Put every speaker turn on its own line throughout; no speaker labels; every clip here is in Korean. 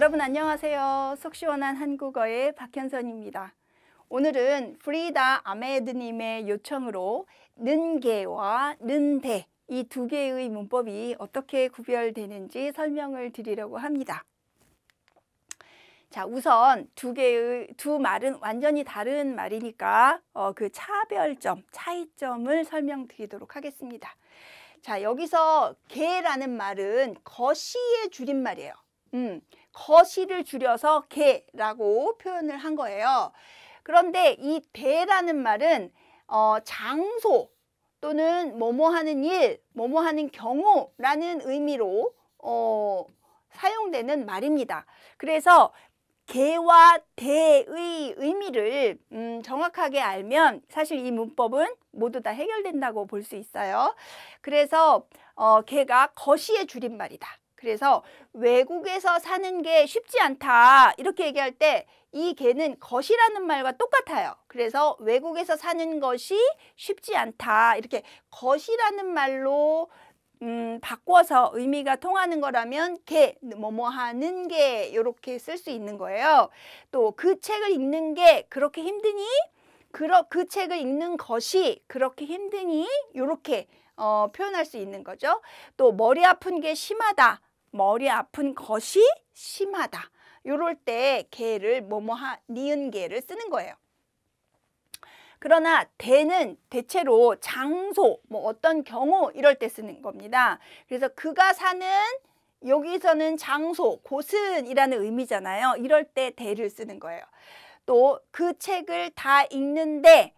여러분 안녕하세요. 속시원한 한국어의 박현선입니다. 오늘은 프리다 아메드님의 요청으로 는게와 는데 이두 개의 문법이 어떻게 구별되는지 설명을 드리려고 합니다. 자, 우선 두 개의 두 말은 완전히 다른 말이니까 어, 그 차별점, 차이점을 설명드리도록 하겠습니다. 자, 여기서 개라는 말은 거시의 줄임말이에요. 음, 거시를 줄여서 개라고 표현을 한 거예요. 그런데 이 대라는 말은 어, 장소 또는 뭐뭐 하는 일, 뭐뭐 하는 경우라는 의미로 어, 사용되는 말입니다. 그래서 개와 대의 의미를 음, 정확하게 알면 사실 이 문법은 모두 다 해결된다고 볼 수 있어요. 그래서 어, 개가 거시의 줄임말이다. 그래서 외국에서 사는 게 쉽지 않다 이렇게 얘기할 때 이 개는 것이라는 말과 똑같아요. 그래서 외국에서 사는 것이 쉽지 않다 이렇게 것이라는 말로 음, 바꿔서 의미가 통하는 거라면 개, 뭐뭐 뭐 하는 게 이렇게 쓸 수 있는 거예요. 또 그 책을 읽는 게 그렇게 힘드니? 그러, 그 책을 읽는 것이 그렇게 힘드니? 이렇게 어, 표현할 수 있는 거죠. 또 머리 아픈 게 심하다. 머리 아픈 것이 심하다. 요럴 때 개를 뭐뭐하 니은 개를 쓰는 거예요. 그러나 대는 대체로 장소, 뭐 어떤 경우 이럴 때 쓰는 겁니다. 그래서 그가 사는 여기서는 장소, 곳은이라는 의미잖아요. 이럴 때 대를 쓰는 거예요. 또 그 책을 다 읽는데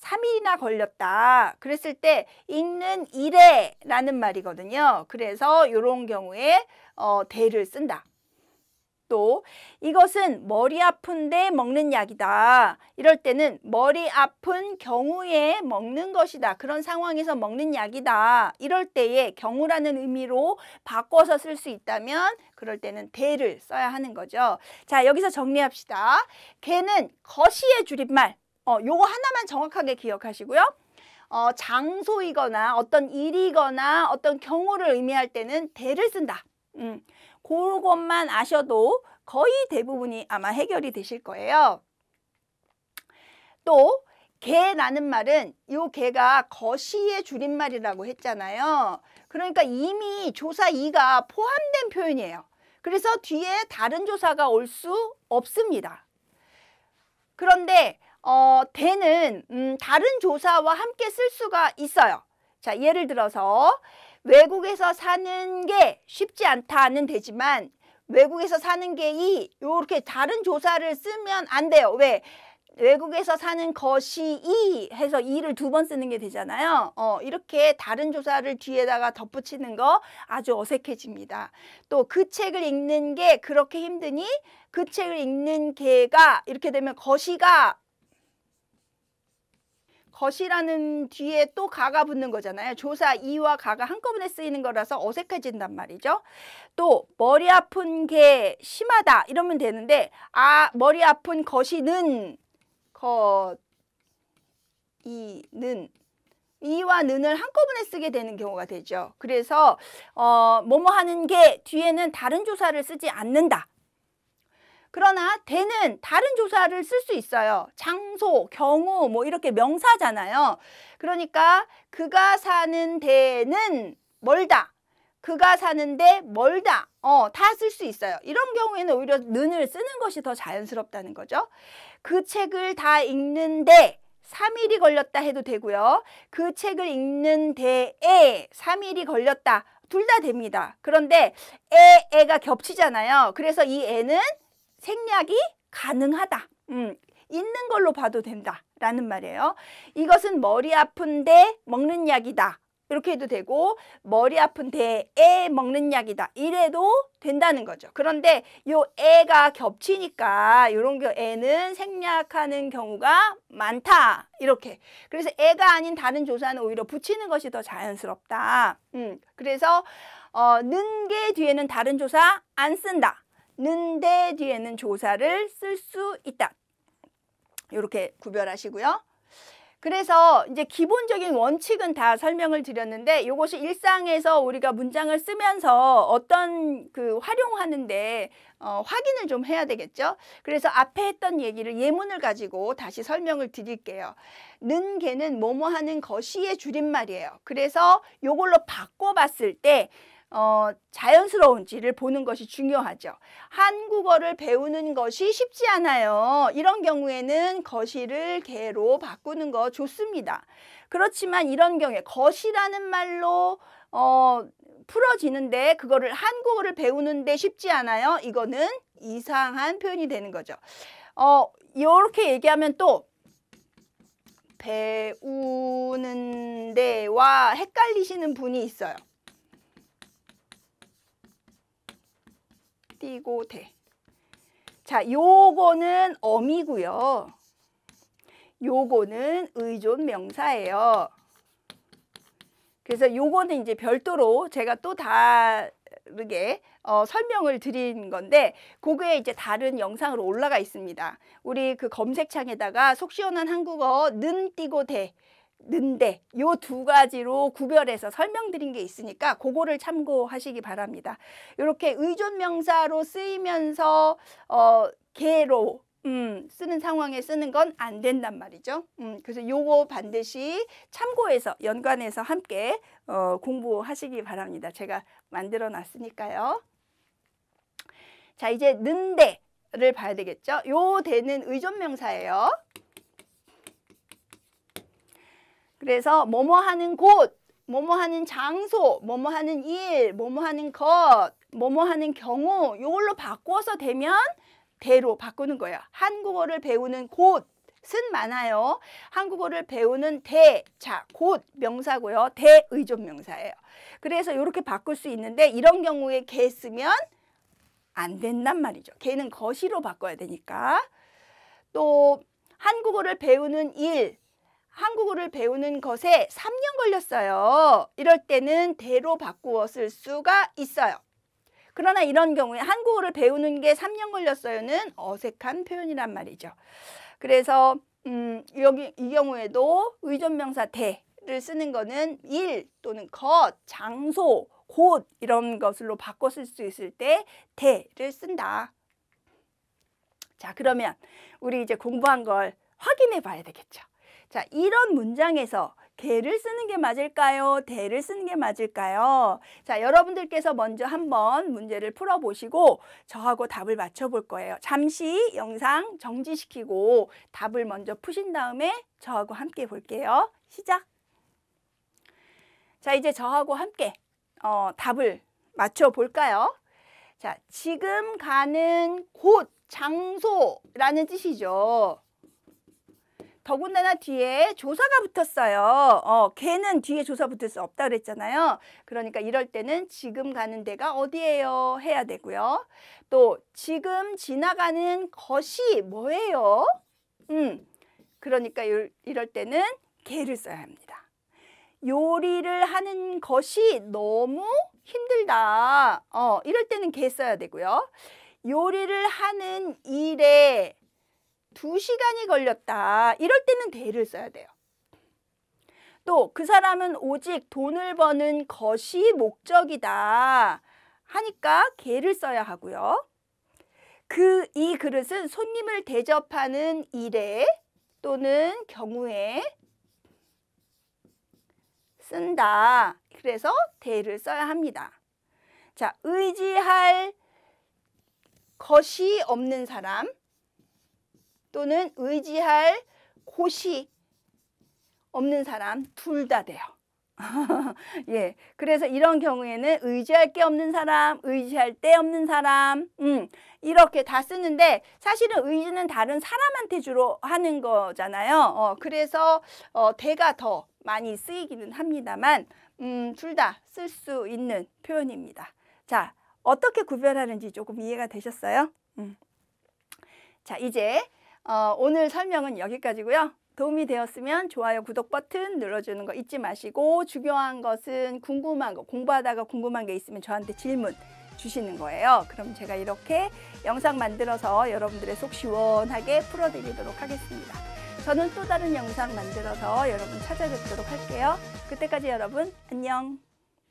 3일이나 걸렸다. 그랬을 때 읽는 일에라는 말이거든요. 그래서 이런 경우에 어, 대를 쓴다. 또 이것은 머리 아픈데 먹는 약이다. 이럴 때는 머리 아픈 경우에 먹는 것이다. 그런 상황에서 먹는 약이다. 이럴 때에 경우라는 의미로 바꿔서 쓸 수 있다면 그럴 때는 대를 써야 하는 거죠. 자 여기서 정리합시다. 개는 거시의 줄임말 어, 요거 하나만 정확하게 기억하시고요. 어, 장소이거나 어떤 일이거나 어떤 경우를 의미할 때는 대를 쓴다. 음, 그것만 아셔도 거의 대부분이 아마 해결이 되실 거예요. 또 개라는 말은 요 개가 거시의 줄임말이라고 했잖아요. 그러니까 이미 조사 2가 포함된 표현이에요. 그래서 뒤에 다른 조사가 올 수 없습니다. 그런데 어, 되는 음, 다른 조사와 함께 쓸 수가 있어요. 자, 예를 들어서 외국에서 사는 게 쉽지 않다는 되지만 외국에서 사는 게 이 이렇게 다른 조사를 쓰면 안 돼요. 왜? 외국에서 사는 것이 이 해서 이를 두 번 쓰는 게 되잖아요. 어, 이렇게 다른 조사를 뒤에다가 덧붙이는 거 아주 어색해집니다. 또 그 책을 읽는 게 그렇게 힘드니 그 책을 읽는 게가 이렇게 되면 거시가 것이라는 뒤에 또 가가 붙는 거잖아요. 조사 이와 가가 한꺼번에 쓰이는 거라서 어색해진단 말이죠. 또 머리 아픈 게 심하다 이러면 되는데 아 머리 아픈 것이는 것 이는 이와 는을 한꺼번에 쓰게 되는 경우가 되죠. 그래서 어 뭐뭐 하는 게 뒤에는 다른 조사를 쓰지 않는다. 그러나 대는 다른 조사를 쓸 수 있어요. 장소, 경우 뭐 이렇게 명사잖아요. 그러니까 그가 사는 대는 멀다. 그가 사는데 멀다. 어, 다 쓸 수 있어요. 이런 경우에는 오히려 는을 쓰는 것이 더 자연스럽다는 거죠. 그 책을 다 읽는데 3일이 걸렸다 해도 되고요. 그 책을 읽는 데에 3일이 걸렸다. 둘 다 됩니다. 그런데 에, 에가 겹치잖아요. 그래서 이에는 생략이 가능하다. 음, 있는 걸로 봐도 된다라는 말이에요. 이것은 머리 아픈데 먹는 약이다. 이렇게 해도 되고 머리 아픈 데에 먹는 약이다 이래도 된다는 거죠 그런데 요 애가 겹치니까 요런 애는 생략하는 경우가 많다 이렇게 그래서 애가 아닌 다른 조사는 오히려 붙이는 것이 더 자연스럽다 음 그래서 어 는 게 뒤에는 다른 조사 안 쓴다 는데 뒤에는 조사를 쓸 수 있다. 이렇게 구별하시고요. 그래서 이제 기본적인 원칙은 다 설명을 드렸는데 이것이 일상에서 우리가 문장을 쓰면서 어떤 그 활용하는데 어, 확인을 좀 해야 되겠죠. 그래서 앞에 했던 얘기를 예문을 가지고 다시 설명을 드릴게요. 는 개는 뭐뭐 하는 것이의 줄임말이에요. 그래서 요걸로 바꿔봤을 때 어, 자연스러운지를 보는 것이 중요하죠. 한국어를 배우는 것이 쉽지 않아요. 이런 경우에는 거실을 개로 바꾸는 거 좋습니다. 그렇지만 이런 경우에 거시라는 말로 어, 풀어지는데 그거를 한국어를 배우는데 쉽지 않아요. 이거는 이상한 표현이 되는 거죠. 어, 이렇게 얘기하면 또 배우는데와 헷갈리시는 분이 있어요. 띄고 대. 자, 요거는 어미고요. 요거는 의존 명사예요. 그래서 요거는 이제 별도로 제가 또 다르게 어, 설명을 드린 건데 그게 이제 다른 영상으로 올라가 있습니다. 우리 그 검색창에다가 속 시원한 한국어 는 띄고 대 는데 네, 요두 가지로 구별해서 설명드린 게 있으니까 그거를 참고하시기 바랍니다. 이렇게 의존 명사로 쓰이면서 어 개로 음, 쓰는 상황에 쓰는 건 안 된단 말이죠. 음, 그래서 요거 반드시 참고해서 연관해서 함께 어, 공부하시기 바랍니다. 제가 만들어 놨으니까요. 자 이제 는데를 봐야 되겠죠. 요 대는 의존 명사예요. 그래서 뭐뭐 하는 곳, 뭐뭐 하는 장소, 뭐뭐 하는 일, 뭐뭐 하는 것, 뭐뭐 하는 경우 이걸로 바꿔서 되면 대로 바꾸는 거예요. 한국어를 배우는 곳. 은 많아요. 한국어를 배우는 대, 자, 곧 명사고요. 대의존 명사예요. 그래서 이렇게 바꿀 수 있는데 이런 경우에 개 쓰면 안 된단 말이죠. 개는 거시로 바꿔야 되니까. 또 한국어를 배우는 일, 한국어를 배우는 것에 3년 걸렸어요. 이럴 때는 대로 바꾸어 쓸 수가 있어요. 그러나 이런 경우에 한국어를 배우는 게 3년 걸렸어요는 어색한 표현이란 말이죠. 그래서 음, 여기 이 경우에도 의존명사 대를 쓰는 거는 일 또는 것, 장소, 곳 이런 것으로 바꿔 쓸수 있을 때 대를 쓴다. 자 그러면 우리 이제 공부한 걸 확인해 봐야 되겠죠. 자, 이런 문장에서 개를 쓰는 게 맞을까요? 대를 쓰는 게 맞을까요? 자, 여러분들께서 먼저 한번 문제를 풀어보시고 저하고 답을 맞춰볼 거예요. 잠시 영상 정지시키고 답을 먼저 푸신 다음에 저하고 함께 볼게요. 시작! 자, 이제 저하고 함께 어, 답을 맞춰볼까요? 자, 지금 가는 곳, 장소라는 뜻이죠. 더군다나 뒤에 조사가 붙었어요. 어, 걔는 뒤에 조사 붙을 수 없다 그랬잖아요. 그러니까 이럴 때는 지금 가는 데가 어디예요? 해야 되고요. 또 지금 지나가는 것이 뭐예요? 음. 그러니까 이럴 때는 개를 써야 합니다. 요리를 하는 것이 너무 힘들다. 어, 이럴 때는 개 써야 되고요. 요리를 하는 일에 2시간이 걸렸다. 이럴 때는 대를 써야 돼요. 또 그 사람은 오직 돈을 버는 것이 목적이다. 하니까 개를 써야 하고요. 그 이 그릇은 손님을 대접하는 일에 또는 경우에 쓴다. 그래서 대를 써야 합니다. 자, 의지할 것이 없는 사람, 또는 의지할 곳이 없는 사람 둘 다 돼요. 예. 그래서 이런 경우에는 의지할 게 없는 사람, 의지할 데 없는 사람, 음, 이렇게 다 쓰는데 사실은 의지는 다른 사람한테 주로 하는 거잖아요. 어, 그래서 어, 대가 더 많이 쓰이기는 합니다만, 음, 둘다 쓸 수 있는 표현입니다. 자, 어떻게 구별하는지 조금 이해가 되셨어요? 음. 자, 이제 어, 오늘 설명은 여기까지고요. 도움이 되었으면 좋아요, 구독 버튼 눌러주는 거 잊지 마시고 중요한 것은 궁금한 거, 공부하다가 궁금한 게 있으면 저한테 질문 주시는 거예요. 그럼 제가 이렇게 영상 만들어서 여러분들의 속 시원하게 풀어드리도록 하겠습니다. 저는 또 다른 영상 만들어서 여러분 찾아뵙도록 할게요. 그때까지 여러분 안녕.